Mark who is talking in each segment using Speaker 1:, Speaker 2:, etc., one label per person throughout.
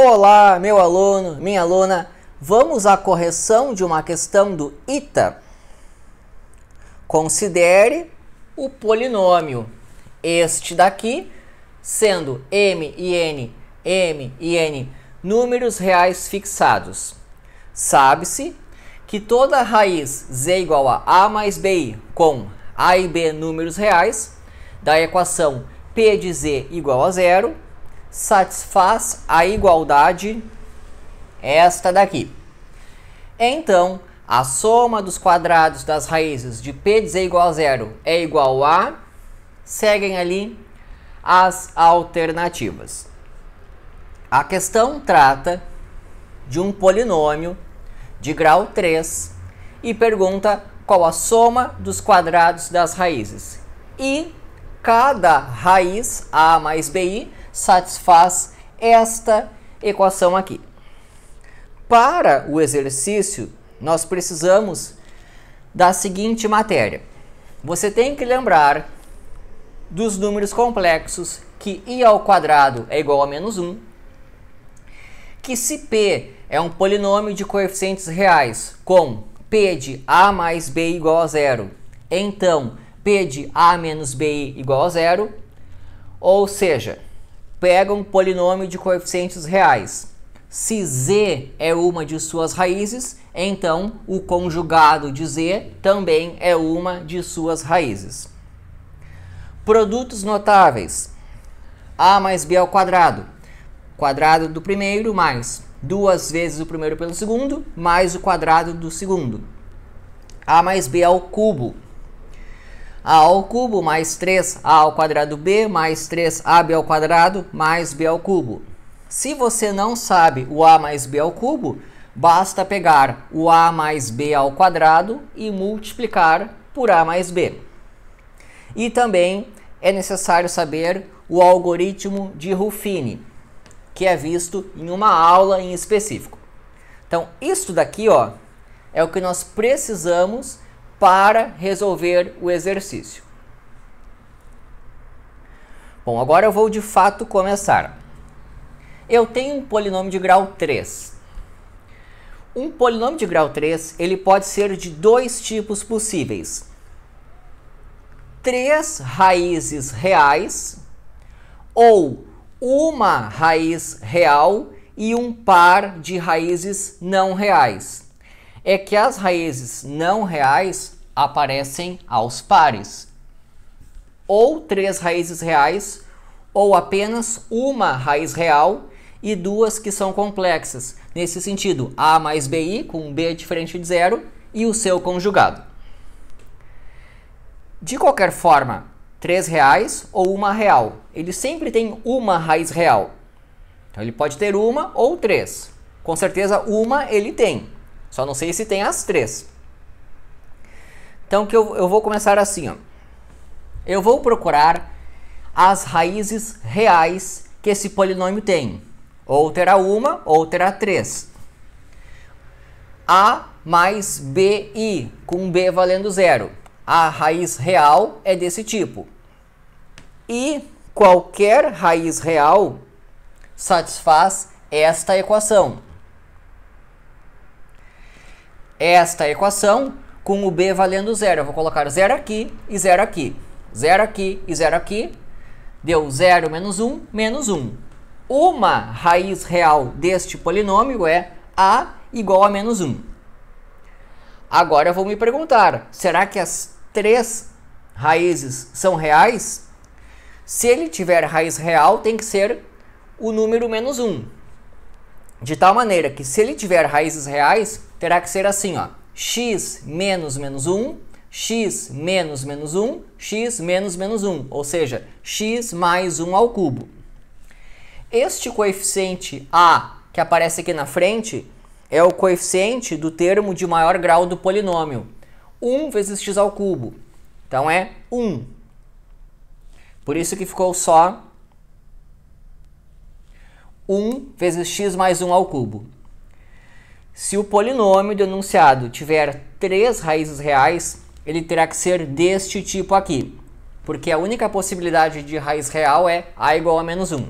Speaker 1: Olá, meu aluno, minha aluna. Vamos à correção de uma questão do ITA. Considere o polinômio, este daqui, sendo m e n, m e n números reais fixados. Sabe-se que toda raiz z igual a a mais bi com a e b números reais da equação p de z igual a zero satisfaz a igualdade esta daqui. Então, a soma dos quadrados das raízes de p z igual a zero é igual a... Seguem ali as alternativas. A questão trata de um polinômio de grau 3 e pergunta qual a soma dos quadrados das raízes. E cada raiz a mais bi satisfaz esta equação aqui. Para o exercício, nós precisamos da seguinte matéria. Você tem que lembrar dos números complexos que i ao quadrado é igual a menos 1, que se p é um polinômio de coeficientes reais com p de a mais b igual a zero, então p de a menos b igual a zero, ou seja, Pega um polinômio de coeficientes reais. Se z é uma de suas raízes, então o conjugado de z também é uma de suas raízes. Produtos notáveis. a mais b ao quadrado. Quadrado do primeiro mais duas vezes o primeiro pelo segundo, mais o quadrado do segundo. a mais b ao cubo a ao cubo mais 3a ao quadrado b mais 3ab ao quadrado mais b ao cubo. Se você não sabe o a mais b ao cubo, basta pegar o a mais b ao quadrado e multiplicar por a mais b. E também é necessário saber o algoritmo de Ruffini, que é visto em uma aula em específico. Então, isto daqui ó, é o que nós precisamos para resolver o exercício. Bom, agora eu vou de fato começar. Eu tenho um polinômio de grau 3. Um polinômio de grau 3, ele pode ser de dois tipos possíveis. Três raízes reais ou uma raiz real e um par de raízes não reais é que as raízes não reais aparecem aos pares. Ou três raízes reais, ou apenas uma raiz real e duas que são complexas. Nesse sentido, A mais BI, com B é diferente de zero, e o seu conjugado. De qualquer forma, três reais ou uma real. Ele sempre tem uma raiz real. Então, ele pode ter uma ou três. Com certeza, uma ele tem. Só não sei se tem as três. Então que eu, eu vou começar assim, ó. Eu vou procurar as raízes reais que esse polinômio tem. Ou terá uma, ou terá três. A mais BI, com B valendo zero. A raiz real é desse tipo. E qualquer raiz real satisfaz esta equação esta equação com o b valendo zero. Eu vou colocar zero aqui e zero aqui. Zero aqui e zero aqui. Deu zero menos 1, um, menos 1. Um. Uma raiz real deste polinômio é a igual a menos 1. Um. Agora eu vou me perguntar, será que as três raízes são reais? Se ele tiver raiz real, tem que ser o número menos 1. De tal maneira que se ele tiver raízes reais, terá que ser assim, ó, x menos menos 1, x menos menos 1, x menos menos 1, ou seja, x mais 1 ao cubo. Este coeficiente a, que aparece aqui na frente, é o coeficiente do termo de maior grau do polinômio, 1 vezes x ao cubo. Então é 1. Por isso que ficou só 1 vezes x mais 1 ao cubo. Se o polinômio denunciado tiver três raízes reais, ele terá que ser deste tipo aqui, porque a única possibilidade de raiz real é a igual a menos 1.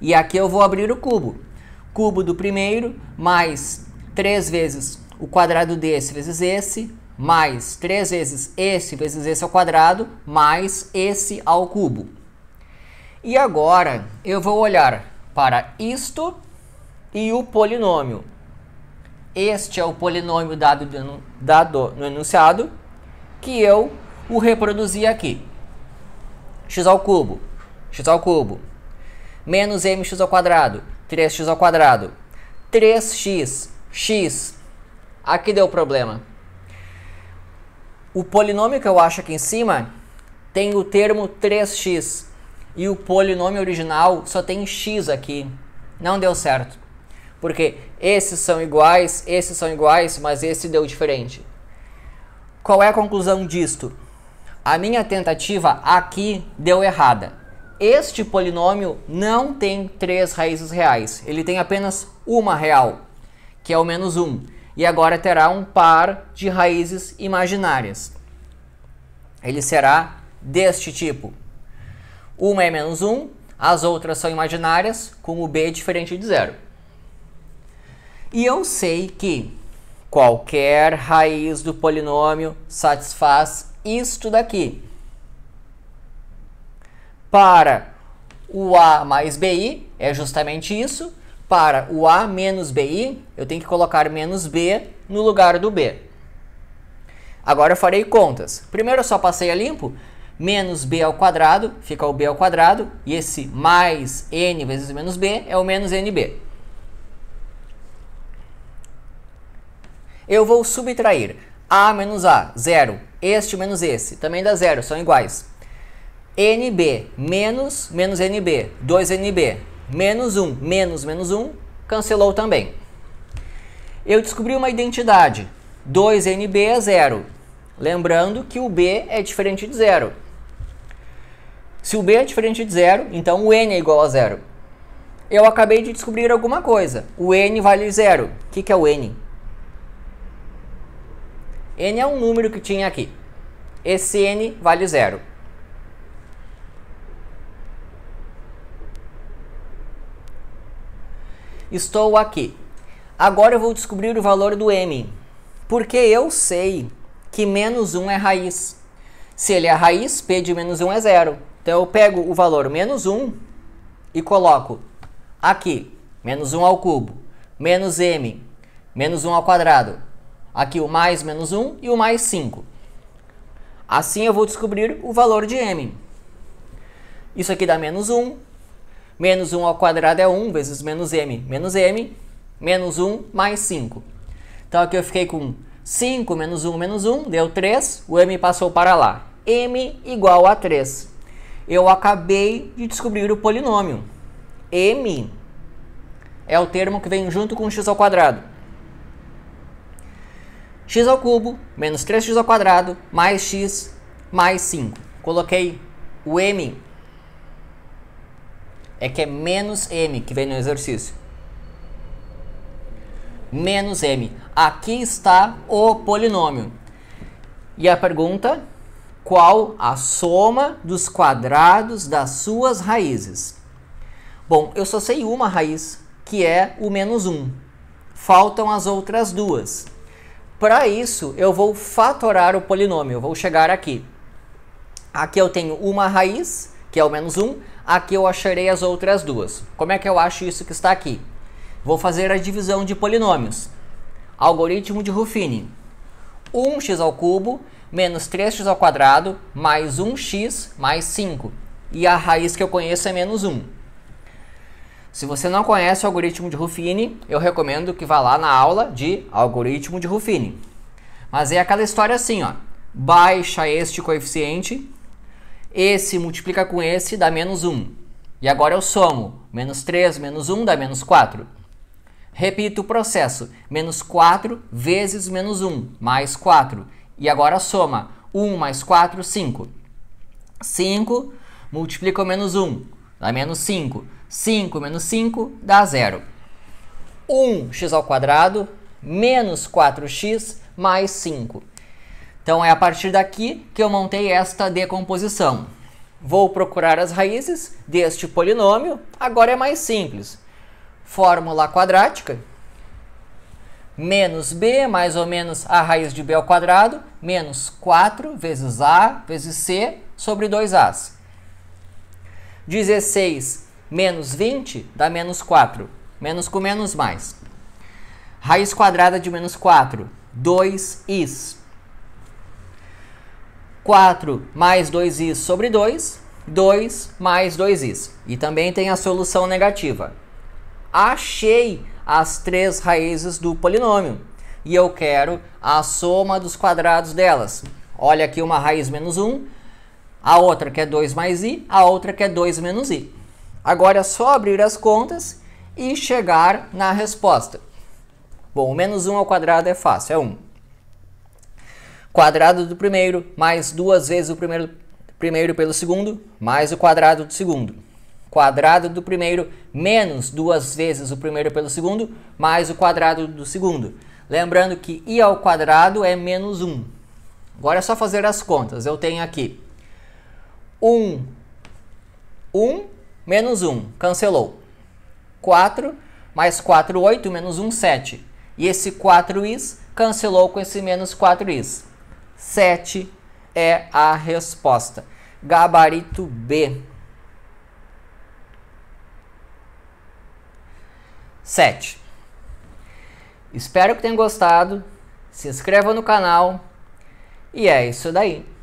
Speaker 1: E aqui eu vou abrir o cubo. Cubo do primeiro mais 3 vezes o quadrado desse vezes esse, mais 3 vezes esse vezes esse ao quadrado, mais esse ao cubo. E agora eu vou olhar para isto e o polinômio este é o polinômio dado, dado no enunciado que eu o reproduzi aqui. x ao cubo, x ao cubo, menos mx ao quadrado, 3x ao quadrado, 3x, x. Aqui deu problema. O polinômio que eu acho aqui em cima tem o termo 3x. E o polinômio original só tem x aqui. Não deu certo. Porque esses são iguais, esses são iguais, mas esse deu diferente. Qual é a conclusão disto? A minha tentativa aqui deu errada. Este polinômio não tem três raízes reais. Ele tem apenas uma real, que é o menos 1. Um. E agora terá um par de raízes imaginárias. Ele será deste tipo. Uma é menos 1, um, as outras são imaginárias, com o b diferente de zero. E eu sei que qualquer raiz do polinômio satisfaz isto daqui. Para o A mais BI é justamente isso. Para o A menos BI, eu tenho que colocar menos B no lugar do B. Agora eu farei contas. Primeiro eu só passei a limpo. Menos B ao quadrado, fica o B ao quadrado. E esse mais N vezes menos B é o menos NB. Eu vou subtrair A menos A, zero. Este menos esse, também dá zero, são iguais. NB menos menos NB, 2NB, menos 1, menos menos 1, cancelou também. Eu descobri uma identidade. 2NB é zero. Lembrando que o B é diferente de zero. Se o B é diferente de zero, então o N é igual a zero. Eu acabei de descobrir alguma coisa. O N vale zero. O que, que é o N? n é um número que tinha aqui. Esse n vale zero. Estou aqui. Agora eu vou descobrir o valor do m. Porque eu sei que menos 1 é raiz. Se ele é raiz, p de menos 1 é zero. Então eu pego o valor menos 1 e coloco aqui, menos 1 ao cubo, menos m, menos 1 ao quadrado, Aqui o mais menos 1 e o mais 5. Assim eu vou descobrir o valor de m. Isso aqui dá menos 1. Menos 1 ao quadrado é 1 vezes menos m, menos m. Menos 1 mais 5. Então aqui eu fiquei com 5 menos 1 menos 1, deu 3. O m passou para lá. m igual a 3. Eu acabei de descobrir o polinômio. m é o termo que vem junto com x ao quadrado x ao cubo menos 3x ao quadrado mais x mais 5. Coloquei o m, é que é menos m que vem no exercício. Menos m. Aqui está o polinômio. E a pergunta, qual a soma dos quadrados das suas raízes? Bom, eu só sei uma raiz, que é o menos 1. Faltam as outras duas. Para isso, eu vou fatorar o polinômio, eu vou chegar aqui. Aqui eu tenho uma raiz, que é o menos 1, aqui eu acharei as outras duas. Como é que eu acho isso que está aqui? Vou fazer a divisão de polinômios. Algoritmo de Ruffini. 1x ao cubo menos 3x ao quadrado mais 1x mais 5. E a raiz que eu conheço é menos 1. Se você não conhece o algoritmo de Ruffini, eu recomendo que vá lá na aula de algoritmo de Ruffini. Mas é aquela história assim, ó. Baixa este coeficiente, esse multiplica com esse dá menos 1. E agora eu somo. Menos 3 menos 1 dá menos 4. Repito o processo. Menos 4 vezes menos 1, mais 4. E agora soma. 1 mais 4, 5. 5 multiplica menos 1, dá menos 5. 5 menos 5 dá zero. 1x ao quadrado menos 4x mais 5. Então é a partir daqui que eu montei esta decomposição. Vou procurar as raízes deste polinômio, agora é mais simples. Fórmula quadrática, menos b, mais ou menos a raiz de b ao quadrado, menos 4 vezes a vezes c sobre 2as. 16 Menos 20 dá menos 4. Menos com menos mais. Raiz quadrada de menos 4. 2is. 4 mais 2i sobre 2, 2 mais 2i. E também tem a solução negativa. Achei as três raízes do polinômio e eu quero a soma dos quadrados delas. Olha aqui uma raiz menos 1, a outra que é 2 mais i, a outra que é 2 menos i. Agora é só abrir as contas e chegar na resposta. Bom, menos 1 ao quadrado é fácil, é 1. Quadrado do primeiro, mais duas vezes o primeiro, primeiro pelo segundo, mais o quadrado do segundo. Quadrado do primeiro, menos duas vezes o primeiro pelo segundo, mais o quadrado do segundo. Lembrando que i ao quadrado é menos 1. Agora é só fazer as contas. Eu tenho aqui 1, 1 menos 1, cancelou. 4 mais 4, 8, menos 1, 7. E esse 4is cancelou com esse menos 4is. 7 é a resposta. Gabarito B. 7. Espero que tenham gostado. Se inscreva no canal. E é isso daí.